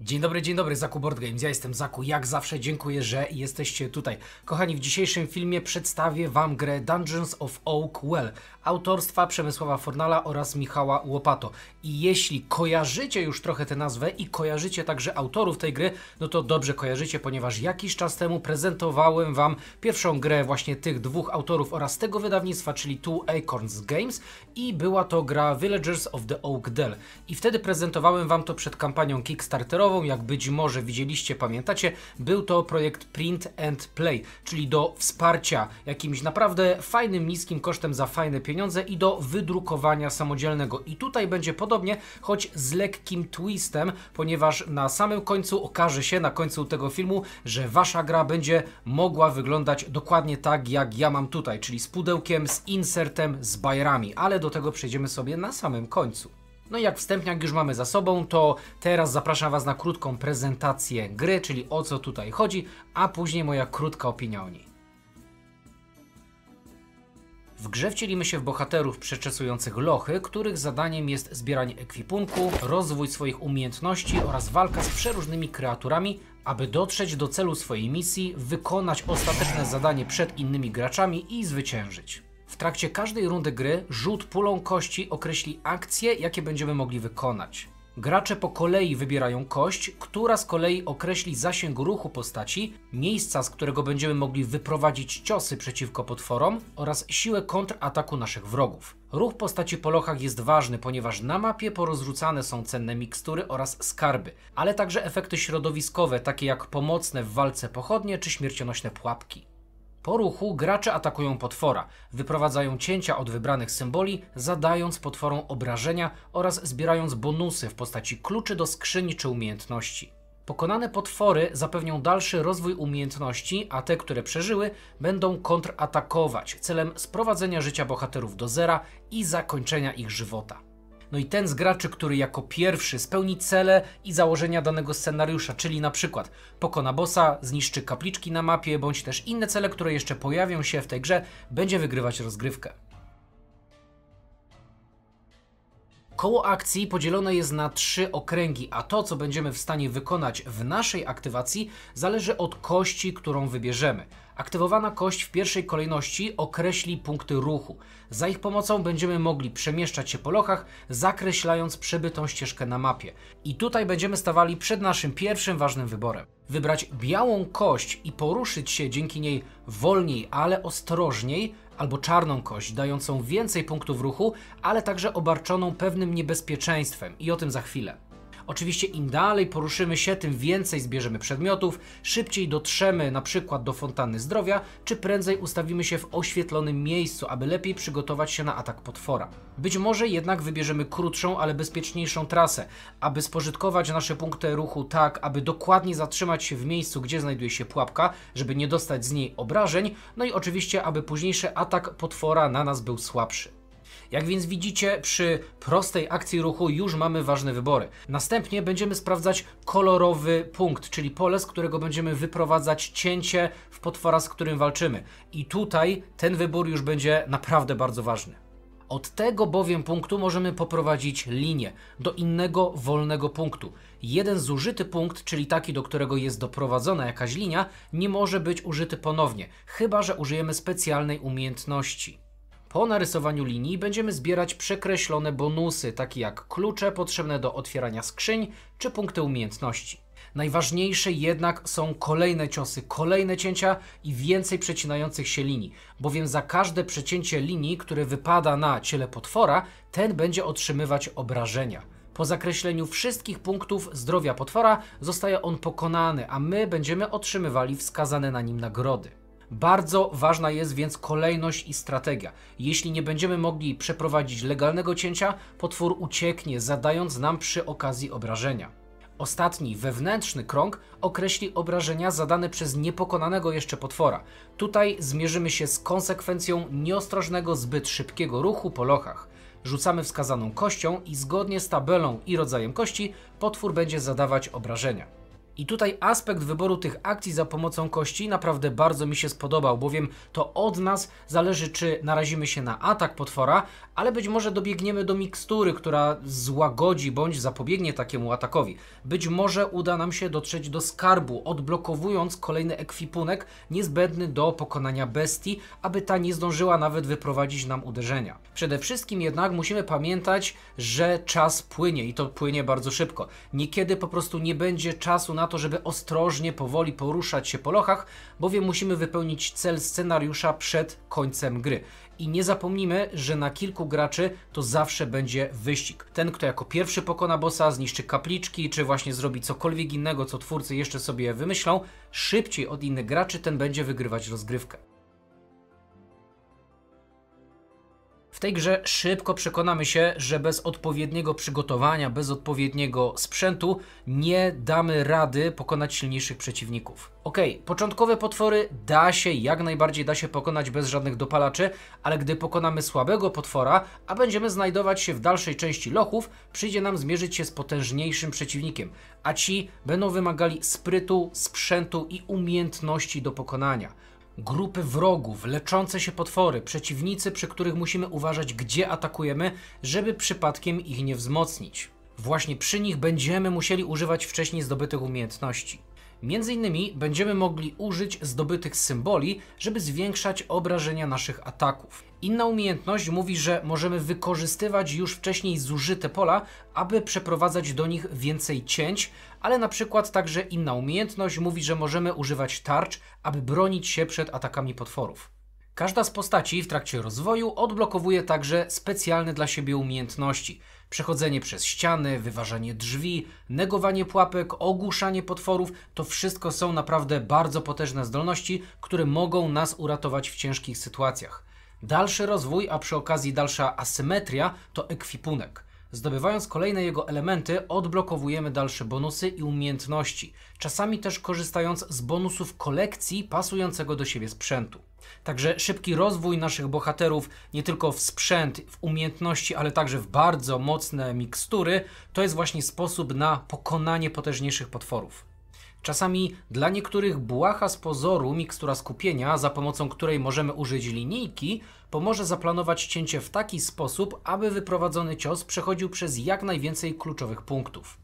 Dzień dobry, dzień dobry, Zaku Board Games. Ja jestem Zaku. Jak zawsze dziękuję, że jesteście tutaj. Kochani, w dzisiejszym filmie przedstawię Wam grę Dungeons of Oak Well autorstwa Przemysława Fornala oraz Michała Łopato. I jeśli kojarzycie już trochę tę nazwę i kojarzycie także autorów tej gry, no to dobrze kojarzycie, ponieważ jakiś czas temu prezentowałem Wam pierwszą grę właśnie tych dwóch autorów oraz tego wydawnictwa, czyli Two Acorns Games i była to gra Villagers of the Oak Dell. I wtedy prezentowałem Wam to przed kampanią Kickstarterową jak być może widzieliście, pamiętacie, był to projekt Print and Play, czyli do wsparcia jakimś naprawdę fajnym, niskim kosztem za fajne pieniądze i do wydrukowania samodzielnego. I tutaj będzie podobnie, choć z lekkim twistem, ponieważ na samym końcu okaże się, na końcu tego filmu, że wasza gra będzie mogła wyglądać dokładnie tak, jak ja mam tutaj, czyli z pudełkiem, z insertem, z bajerami, ale do tego przejdziemy sobie na samym końcu. No i jak wstępniak już mamy za sobą, to teraz zapraszam Was na krótką prezentację gry, czyli o co tutaj chodzi, a później moja krótka opinia o niej. W grze wcielimy się w bohaterów przeczesujących lochy, których zadaniem jest zbieranie ekwipunku, rozwój swoich umiejętności oraz walka z przeróżnymi kreaturami, aby dotrzeć do celu swojej misji, wykonać ostateczne zadanie przed innymi graczami i zwyciężyć. W trakcie każdej rundy gry rzut pulą kości określi akcje, jakie będziemy mogli wykonać. Gracze po kolei wybierają kość, która z kolei określi zasięg ruchu postaci, miejsca, z którego będziemy mogli wyprowadzić ciosy przeciwko potworom oraz siłę kontrataku naszych wrogów. Ruch postaci po lochach jest ważny, ponieważ na mapie porozrzucane są cenne mikstury oraz skarby, ale także efekty środowiskowe, takie jak pomocne w walce pochodnie czy śmiercionośne pułapki. Po ruchu gracze atakują potwora, wyprowadzają cięcia od wybranych symboli, zadając potworom obrażenia oraz zbierając bonusy w postaci kluczy do skrzyni czy umiejętności. Pokonane potwory zapewnią dalszy rozwój umiejętności, a te, które przeżyły, będą kontratakować celem sprowadzenia życia bohaterów do zera i zakończenia ich żywota. No i ten z graczy, który jako pierwszy spełni cele i założenia danego scenariusza, czyli na przykład pokona bossa, zniszczy kapliczki na mapie, bądź też inne cele, które jeszcze pojawią się w tej grze, będzie wygrywać rozgrywkę. Koło akcji podzielone jest na trzy okręgi, a to, co będziemy w stanie wykonać w naszej aktywacji, zależy od kości, którą wybierzemy. Aktywowana kość w pierwszej kolejności określi punkty ruchu. Za ich pomocą będziemy mogli przemieszczać się po lochach, zakreślając przebytą ścieżkę na mapie. I tutaj będziemy stawali przed naszym pierwszym ważnym wyborem. Wybrać białą kość i poruszyć się dzięki niej wolniej, ale ostrożniej, albo czarną kość, dającą więcej punktów ruchu, ale także obarczoną pewnym niebezpieczeństwem i o tym za chwilę. Oczywiście im dalej poruszymy się, tym więcej zbierzemy przedmiotów, szybciej dotrzemy na przykład do fontanny zdrowia, czy prędzej ustawimy się w oświetlonym miejscu, aby lepiej przygotować się na atak potwora. Być może jednak wybierzemy krótszą, ale bezpieczniejszą trasę, aby spożytkować nasze punkty ruchu tak, aby dokładnie zatrzymać się w miejscu, gdzie znajduje się pułapka, żeby nie dostać z niej obrażeń, no i oczywiście, aby późniejszy atak potwora na nas był słabszy. Jak więc widzicie, przy prostej akcji ruchu już mamy ważne wybory. Następnie będziemy sprawdzać kolorowy punkt, czyli pole, z którego będziemy wyprowadzać cięcie w potwora, z którym walczymy. I tutaj ten wybór już będzie naprawdę bardzo ważny. Od tego bowiem punktu możemy poprowadzić linię do innego wolnego punktu. Jeden zużyty punkt, czyli taki, do którego jest doprowadzona jakaś linia, nie może być użyty ponownie, chyba że użyjemy specjalnej umiejętności. Po narysowaniu linii będziemy zbierać przekreślone bonusy, takie jak klucze potrzebne do otwierania skrzyń czy punkty umiejętności. Najważniejsze jednak są kolejne ciosy, kolejne cięcia i więcej przecinających się linii, bowiem za każde przecięcie linii, które wypada na ciele potwora, ten będzie otrzymywać obrażenia. Po zakreśleniu wszystkich punktów zdrowia potwora zostaje on pokonany, a my będziemy otrzymywali wskazane na nim nagrody. Bardzo ważna jest więc kolejność i strategia. Jeśli nie będziemy mogli przeprowadzić legalnego cięcia, potwór ucieknie, zadając nam przy okazji obrażenia. Ostatni, wewnętrzny krąg określi obrażenia zadane przez niepokonanego jeszcze potwora. Tutaj zmierzymy się z konsekwencją nieostrożnego, zbyt szybkiego ruchu po lochach. Rzucamy wskazaną kością i zgodnie z tabelą i rodzajem kości potwór będzie zadawać obrażenia. I tutaj aspekt wyboru tych akcji za pomocą kości naprawdę bardzo mi się spodobał, bowiem to od nas zależy, czy narazimy się na atak potwora, ale być może dobiegniemy do mikstury, która złagodzi bądź zapobiegnie takiemu atakowi. Być może uda nam się dotrzeć do skarbu, odblokowując kolejny ekwipunek niezbędny do pokonania bestii, aby ta nie zdążyła nawet wyprowadzić nam uderzenia. Przede wszystkim jednak musimy pamiętać, że czas płynie i to płynie bardzo szybko. Niekiedy po prostu nie będzie czasu na to, żeby ostrożnie, powoli poruszać się po lochach, bowiem musimy wypełnić cel scenariusza przed końcem gry. I nie zapomnijmy, że na kilku graczy to zawsze będzie wyścig. Ten, kto jako pierwszy pokona bossa, zniszczy kapliczki, czy właśnie zrobi cokolwiek innego, co twórcy jeszcze sobie wymyślą, szybciej od innych graczy ten będzie wygrywać rozgrywkę. W tej grze szybko przekonamy się, że bez odpowiedniego przygotowania, bez odpowiedniego sprzętu nie damy rady pokonać silniejszych przeciwników. Ok, początkowe potwory da się, jak najbardziej da się pokonać bez żadnych dopalaczy, ale gdy pokonamy słabego potwora, a będziemy znajdować się w dalszej części lochów, przyjdzie nam zmierzyć się z potężniejszym przeciwnikiem, a ci będą wymagali sprytu, sprzętu i umiejętności do pokonania grupy wrogów, leczące się potwory, przeciwnicy, przy których musimy uważać, gdzie atakujemy, żeby przypadkiem ich nie wzmocnić. Właśnie przy nich będziemy musieli używać wcześniej zdobytych umiejętności. Między innymi będziemy mogli użyć zdobytych symboli, żeby zwiększać obrażenia naszych ataków. Inna umiejętność mówi, że możemy wykorzystywać już wcześniej zużyte pola, aby przeprowadzać do nich więcej cięć, ale na przykład także inna umiejętność mówi, że możemy używać tarcz, aby bronić się przed atakami potworów. Każda z postaci w trakcie rozwoju odblokowuje także specjalne dla siebie umiejętności – Przechodzenie przez ściany, wyważanie drzwi, negowanie pułapek, ogłuszanie potworów to wszystko są naprawdę bardzo potężne zdolności, które mogą nas uratować w ciężkich sytuacjach. Dalszy rozwój, a przy okazji dalsza asymetria to ekwipunek. Zdobywając kolejne jego elementy, odblokowujemy dalsze bonusy i umiejętności, czasami też korzystając z bonusów kolekcji pasującego do siebie sprzętu. Także szybki rozwój naszych bohaterów, nie tylko w sprzęt, w umiejętności, ale także w bardzo mocne mikstury, to jest właśnie sposób na pokonanie potężniejszych potworów. Czasami dla niektórych błaha z pozoru mikstura skupienia, za pomocą której możemy użyć linijki, pomoże zaplanować cięcie w taki sposób, aby wyprowadzony cios przechodził przez jak najwięcej kluczowych punktów.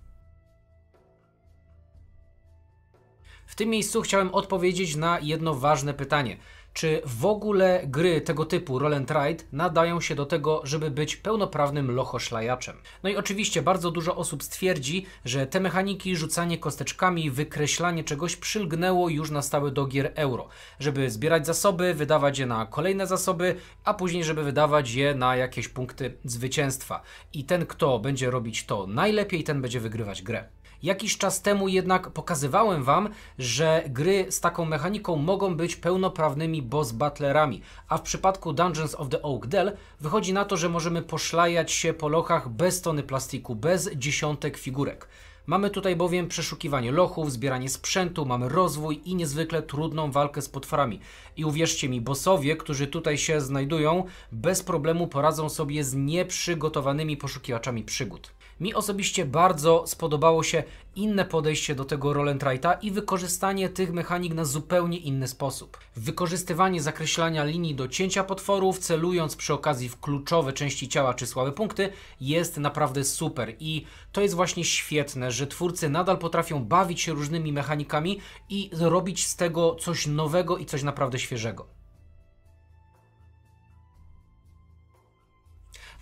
W tym miejscu chciałem odpowiedzieć na jedno ważne pytanie czy w ogóle gry tego typu roll and ride nadają się do tego, żeby być pełnoprawnym lochoszlajaczem. No i oczywiście bardzo dużo osób stwierdzi, że te mechaniki, rzucanie kosteczkami, wykreślanie czegoś przylgnęło już na stałe do gier euro, żeby zbierać zasoby, wydawać je na kolejne zasoby, a później żeby wydawać je na jakieś punkty zwycięstwa. I ten, kto będzie robić to najlepiej, ten będzie wygrywać grę. Jakiś czas temu jednak pokazywałem Wam, że gry z taką mechaniką mogą być pełnoprawnymi boss battlerami, a w przypadku Dungeons of the Oak Dell wychodzi na to, że możemy poszlajać się po lochach bez tony plastiku, bez dziesiątek figurek. Mamy tutaj bowiem przeszukiwanie lochów, zbieranie sprzętu, mamy rozwój i niezwykle trudną walkę z potworami. I uwierzcie mi, bossowie, którzy tutaj się znajdują, bez problemu poradzą sobie z nieprzygotowanymi poszukiwaczami przygód. Mi osobiście bardzo spodobało się inne podejście do tego roll i wykorzystanie tych mechanik na zupełnie inny sposób. Wykorzystywanie zakreślania linii do cięcia potworów, celując przy okazji w kluczowe części ciała czy słabe punkty, jest naprawdę super i to jest właśnie świetne, że twórcy nadal potrafią bawić się różnymi mechanikami i robić z tego coś nowego i coś naprawdę świeżego.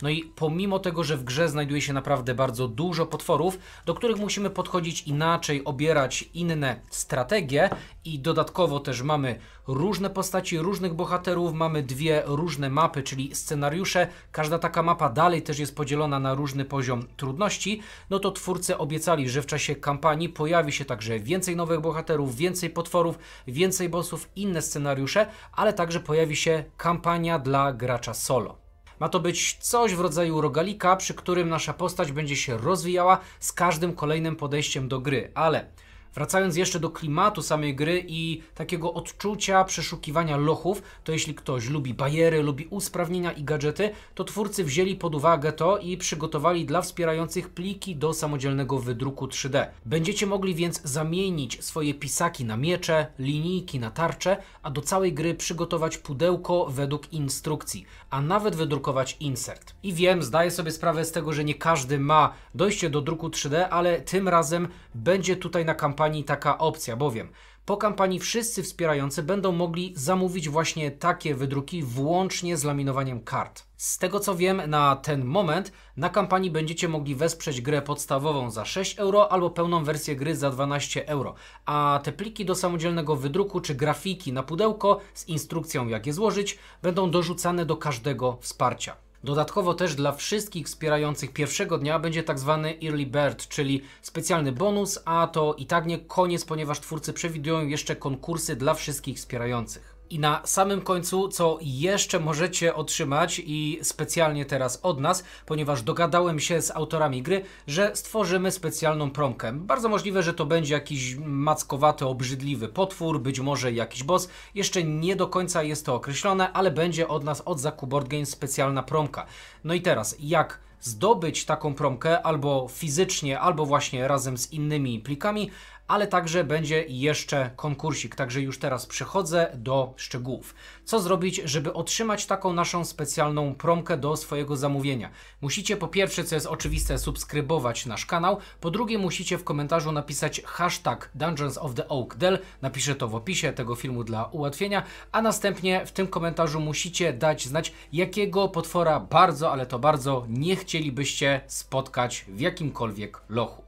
No i pomimo tego, że w grze znajduje się naprawdę bardzo dużo potworów, do których musimy podchodzić inaczej, obierać inne strategie i dodatkowo też mamy różne postaci, różnych bohaterów, mamy dwie różne mapy, czyli scenariusze. Każda taka mapa dalej też jest podzielona na różny poziom trudności. No to twórcy obiecali, że w czasie kampanii pojawi się także więcej nowych bohaterów, więcej potworów, więcej bossów, inne scenariusze, ale także pojawi się kampania dla gracza solo. Ma to być coś w rodzaju rogalika, przy którym nasza postać będzie się rozwijała z każdym kolejnym podejściem do gry, ale Wracając jeszcze do klimatu samej gry i takiego odczucia przeszukiwania lochów, to jeśli ktoś lubi bariery, lubi usprawnienia i gadżety, to twórcy wzięli pod uwagę to i przygotowali dla wspierających pliki do samodzielnego wydruku 3D. Będziecie mogli więc zamienić swoje pisaki na miecze, linijki na tarcze, a do całej gry przygotować pudełko według instrukcji, a nawet wydrukować insert. I wiem, zdaję sobie sprawę z tego, że nie każdy ma dojście do druku 3D, ale tym razem będzie tutaj na kampanii kampanii taka opcja, bowiem po kampanii wszyscy wspierający będą mogli zamówić właśnie takie wydruki włącznie z laminowaniem kart. Z tego co wiem, na ten moment na kampanii będziecie mogli wesprzeć grę podstawową za 6 euro albo pełną wersję gry za 12 euro, a te pliki do samodzielnego wydruku czy grafiki na pudełko z instrukcją jak je złożyć będą dorzucane do każdego wsparcia. Dodatkowo też dla wszystkich wspierających pierwszego dnia będzie tak zwany early bird, czyli specjalny bonus, a to i tak nie koniec, ponieważ twórcy przewidują jeszcze konkursy dla wszystkich wspierających. I na samym końcu, co jeszcze możecie otrzymać i specjalnie teraz od nas, ponieważ dogadałem się z autorami gry, że stworzymy specjalną promkę. Bardzo możliwe, że to będzie jakiś mackowaty, obrzydliwy potwór, być może jakiś boss. Jeszcze nie do końca jest to określone, ale będzie od nas, od Zaku Board Games, specjalna promka. No i teraz, jak zdobyć taką promkę albo fizycznie, albo właśnie razem z innymi plikami, ale także będzie jeszcze konkursik, także już teraz przechodzę do szczegółów. Co zrobić, żeby otrzymać taką naszą specjalną promkę do swojego zamówienia? Musicie po pierwsze, co jest oczywiste, subskrybować nasz kanał, po drugie musicie w komentarzu napisać hashtag Dungeons of the Oak Dell, napiszę to w opisie tego filmu dla ułatwienia, a następnie w tym komentarzu musicie dać znać, jakiego potwora bardzo, ale to bardzo nie chcielibyście spotkać w jakimkolwiek lochu.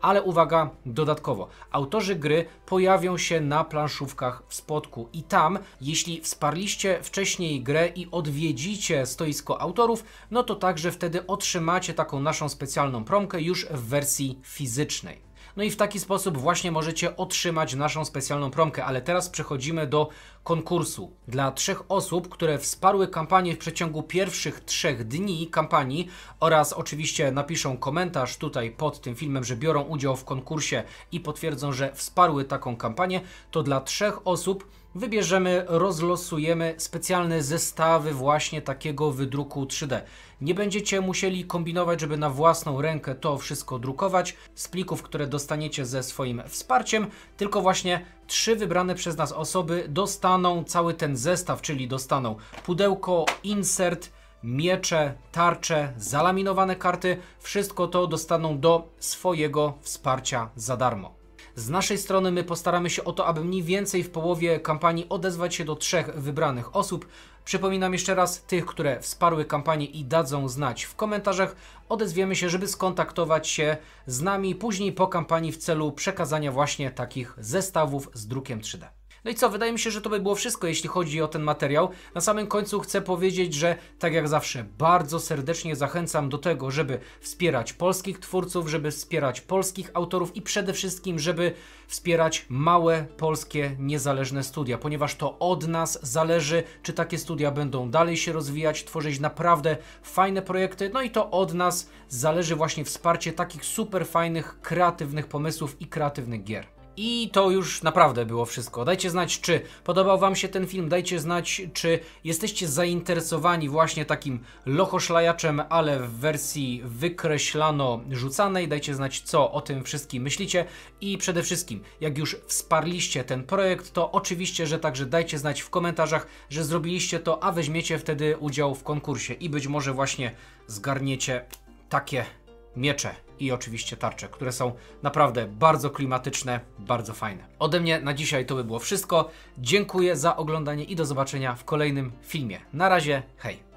Ale uwaga, dodatkowo, autorzy gry pojawią się na planszówkach w spotku i tam, jeśli wsparliście wcześniej grę i odwiedzicie stoisko autorów, no to także wtedy otrzymacie taką naszą specjalną promkę już w wersji fizycznej. No i w taki sposób właśnie możecie otrzymać naszą specjalną promkę, ale teraz przechodzimy do konkursu. Dla trzech osób, które wsparły kampanię w przeciągu pierwszych trzech dni kampanii oraz oczywiście napiszą komentarz tutaj pod tym filmem, że biorą udział w konkursie i potwierdzą, że wsparły taką kampanię, to dla trzech osób wybierzemy, rozlosujemy specjalne zestawy właśnie takiego wydruku 3D. Nie będziecie musieli kombinować, żeby na własną rękę to wszystko drukować z plików, które dostaniecie ze swoim wsparciem, tylko właśnie trzy wybrane przez nas osoby dostaną cały ten zestaw, czyli dostaną pudełko, insert, miecze, tarcze, zalaminowane karty, wszystko to dostaną do swojego wsparcia za darmo. Z naszej strony my postaramy się o to, aby mniej więcej w połowie kampanii odezwać się do trzech wybranych osób. Przypominam jeszcze raz, tych, które wsparły kampanię i dadzą znać w komentarzach, odezwiemy się, żeby skontaktować się z nami później po kampanii w celu przekazania właśnie takich zestawów z drukiem 3D. No i co, wydaje mi się, że to by było wszystko, jeśli chodzi o ten materiał. Na samym końcu chcę powiedzieć, że tak jak zawsze bardzo serdecznie zachęcam do tego, żeby wspierać polskich twórców, żeby wspierać polskich autorów i przede wszystkim, żeby wspierać małe polskie niezależne studia, ponieważ to od nas zależy, czy takie studia będą dalej się rozwijać, tworzyć naprawdę fajne projekty. No i to od nas zależy właśnie wsparcie takich super fajnych, kreatywnych pomysłów i kreatywnych gier. I to już naprawdę było wszystko. Dajcie znać, czy podobał Wam się ten film, dajcie znać, czy jesteście zainteresowani właśnie takim lochoszlajaczem, ale w wersji wykreślano rzucanej. Dajcie znać, co o tym wszystkim myślicie i przede wszystkim, jak już wsparliście ten projekt, to oczywiście, że także dajcie znać w komentarzach, że zrobiliście to, a weźmiecie wtedy udział w konkursie i być może właśnie zgarniecie takie miecze i oczywiście tarcze, które są naprawdę bardzo klimatyczne, bardzo fajne. Ode mnie na dzisiaj to by było wszystko. Dziękuję za oglądanie i do zobaczenia w kolejnym filmie. Na razie, hej!